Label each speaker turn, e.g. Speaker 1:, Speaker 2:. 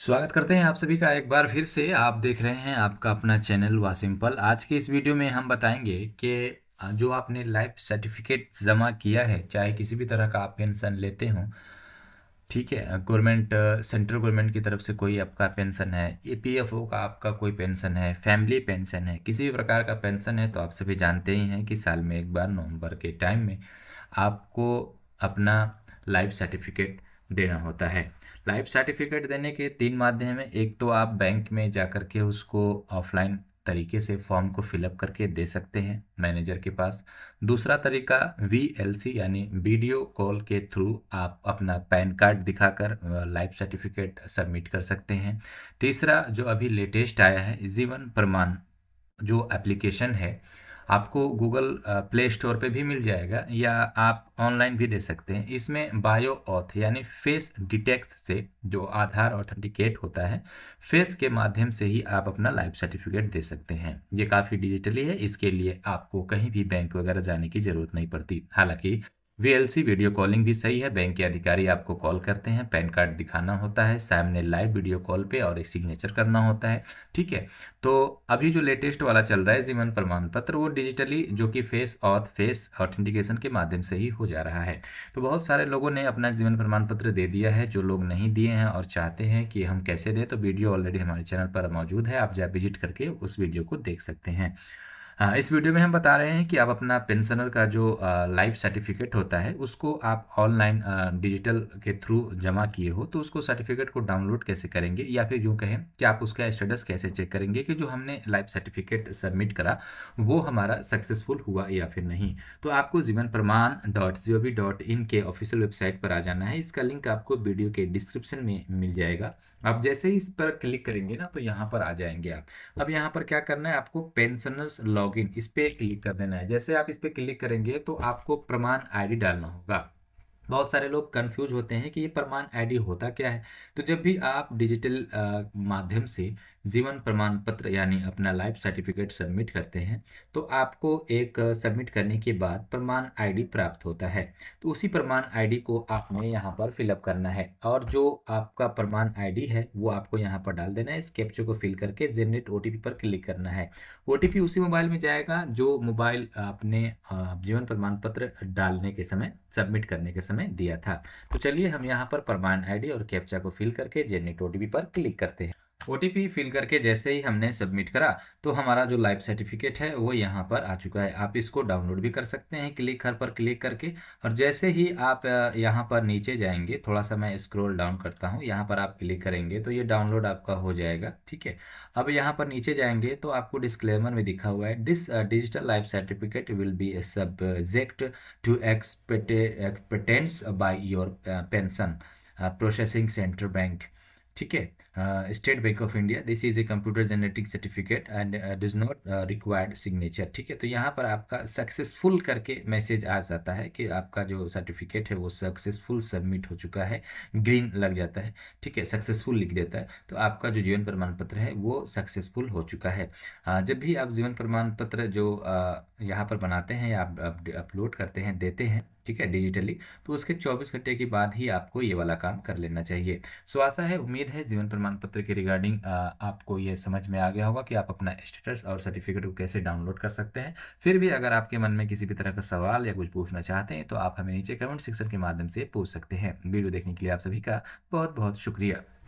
Speaker 1: स्वागत करते हैं आप सभी का एक बार फिर से आप देख रहे हैं आपका अपना चैनल वा सिंपल आज के इस वीडियो में हम बताएंगे कि जो आपने लाइफ सर्टिफिकेट जमा किया है चाहे किसी भी तरह का आप पेंशन लेते हो ठीक है गवर्नमेंट सेंट्रल गवर्नमेंट की तरफ से कोई आपका पेंशन है ए पी एफ ओ का आपका कोई पेंशन है फैमिली पेंशन है किसी भी प्रकार का पेंशन है तो आप सभी जानते ही हैं कि साल में एक बार नवंबर के टाइम में आपको अपना लाइफ सर्टिफिकेट देना होता है लाइफ सर्टिफिकेट देने के तीन माध्यम है एक तो आप बैंक में जा कर के उसको ऑफलाइन तरीके से फॉर्म को फिलअप करके दे सकते हैं मैनेजर के पास दूसरा तरीका सी यानी वीडियो कॉल के थ्रू आप अपना पैन कार्ड दिखाकर लाइफ सर्टिफिकेट सबमिट कर सकते हैं तीसरा जो अभी लेटेस्ट आया है जीवन प्रमाण जो एप्लीकेशन है आपको गूगल प्ले स्टोर पे भी मिल जाएगा या आप ऑनलाइन भी दे सकते हैं इसमें बायो ऑथ यानी फेस डिटेक्ट से जो आधार ऑथेंटिकेट होता है फेस के माध्यम से ही आप अपना लाइफ सर्टिफिकेट दे सकते हैं ये काफ़ी डिजिटली है इसके लिए आपको कहीं भी बैंक वगैरह जाने की ज़रूरत नहीं पड़ती हालांकि वीएलसी वीडियो कॉलिंग भी सही है बैंक के अधिकारी आपको कॉल करते हैं पैन कार्ड दिखाना होता है सामने लाइव वीडियो कॉल पे और एक सिग्नेचर करना होता है ठीक है तो अभी जो लेटेस्ट वाला चल रहा है जीवन प्रमाण पत्र वो डिजिटली जो कि फेस ऑथ फेस ऑथेंटिकेशन के माध्यम से ही हो जा रहा है तो बहुत सारे लोगों ने अपना जीवन प्रमाण पत्र दे दिया है जो लोग नहीं दिए हैं और चाहते हैं कि हम कैसे दें तो वीडियो ऑलरेडी हमारे चैनल पर मौजूद है आप जाए विजिट करके उस वीडियो को देख सकते हैं हाँ इस वीडियो में हम बता रहे हैं कि आप अपना पेंशनर का जो लाइफ सर्टिफिकेट होता है उसको आप ऑनलाइन डिजिटल के थ्रू जमा किए हो तो उसको सर्टिफिकेट को डाउनलोड कैसे करेंगे या फिर यूँ कहें कि आप उसका स्टेटस कैसे चेक करेंगे कि जो हमने लाइफ सर्टिफिकेट सबमिट करा वो हमारा सक्सेसफुल हुआ या फिर नहीं तो आपको Jeevan Pramaan dot G O V dot in के ऑफिशियल वेबसाइट पर आ जाना है इसका लिंक आपको वीडियो के डिस्क्रिप्शन में मिल जाएगा आप जैसे ही इस पर क्लिक करेंगे ना तो यहाँ पर आ जाएंगे आप अब यहाँ पर क्या करना है आपको पेंशनर्स लॉग इन इस पर क्लिक कर देना है जैसे आप इस पर क्लिक करेंगे तो आपको प्रमाण आईडी डालना होगा बहुत सारे लोग कंफ्यूज होते हैं कि ये प्रमाण आईडी होता क्या है तो जब भी आप डिजिटल माध्यम से जीवन प्रमाण पत्र यानी अपना लाइफ सर्टिफिकेट सबमिट करते हैं तो आपको एक सबमिट करने के बाद प्रमाण आईडी प्राप्त होता है तो उसी प्रमाण आईडी को आपने यहाँ पर फिलअप करना है और जो आपका प्रमाण आईडी है वो आपको यहाँ पर डाल देना है इस कैप्चर को फिल करके जेनरेट ओ पर क्लिक करना है ओ उसी मोबाइल में जाएगा जो मोबाइल आपने जीवन प्रमाण पत्र डालने के समय सबमिट करने के समय दिया था तो चलिए हम यहाँ पर प्रमाण आईडी और कैप्चा को फिल करके जेनरेट ओ पर क्लिक करते हैं ओ फिल करके जैसे ही हमने सबमिट करा तो हमारा जो लाइफ सर्टिफिकेट है वो यहाँ पर आ चुका है आप इसको डाउनलोड भी कर सकते हैं क्लिक हर पर क्लिक करके और जैसे ही आप यहाँ पर नीचे जाएंगे थोड़ा सा मैं स्क्रॉल डाउन करता हूँ यहाँ पर आप क्लिक करेंगे तो ये डाउनलोड आपका हो जाएगा ठीक है अब यहाँ पर नीचे जाएंगे तो आपको डिस्क्लेमर में दिखा हुआ है this digital life certificate will be subject to acceptance by your pension processing centre bank ठीक है State Bank of India this is a computer generated certificate and does not required signature ठीक है तो यहाँ पर आपका सक्सेसफुल करके message आ जाता है कि आपका जो सर्टिफिकेट है वो सक्सेसफुल सबमिट हो चुका है ग्रीन लग जाता है ठीक है सक्सेसफुल लिख देता है तो आपका जो जीवन प्रमाण पत्र है वो सक्सेसफुल हो चुका है आ, uh, जब भी आप जीवन प्रमाण पत्र जो uh, यहाँ पर बनाते हैं या अपलोड करते हैं देते हैं ठीक है डिजिटली तो उसके 24 घंटे के बाद ही आपको ये वाला काम कर लेना चाहिए सो आशा है उम्मीद है जीवन प्रमाण पत्र के रिगार्डिंग आपको ये समझ में आ गया होगा कि आप अपना स्टेटस और सर्टिफिकेट को कैसे डाउनलोड कर सकते हैं फिर भी अगर आपके मन में किसी भी तरह का सवाल या कुछ पूछना चाहते हैं तो आप हमें नीचे कमेंट सेक्शन के माध्यम से पूछ सकते हैं वीडियो देखने के लिए आप सभी का बहुत बहुत शुक्रिया